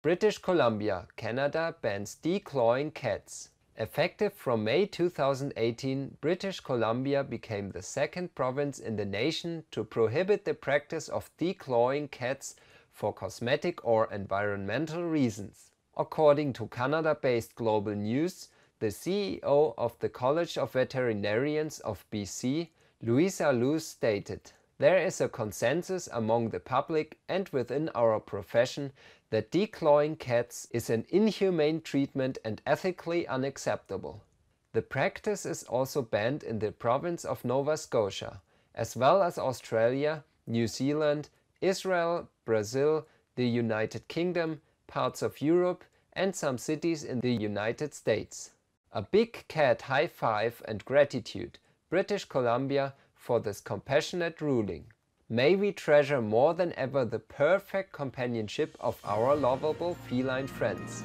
British Columbia, Canada bans declawing cats. Effective from May 2018, British Columbia became the second province in the nation to prohibit the practice of declawing cats for cosmetic or environmental reasons. According to Canada-based Global News, the CEO of the College of Veterinarians of BC, Louisa Luce stated, there is a consensus among the public and within our profession that declawing cats is an inhumane treatment and ethically unacceptable. The practice is also banned in the province of Nova Scotia, as well as Australia, New Zealand, Israel, Brazil, the United Kingdom, parts of Europe, and some cities in the United States. A big cat high five and gratitude, British Columbia for this compassionate ruling. May we treasure more than ever the perfect companionship of our lovable feline friends.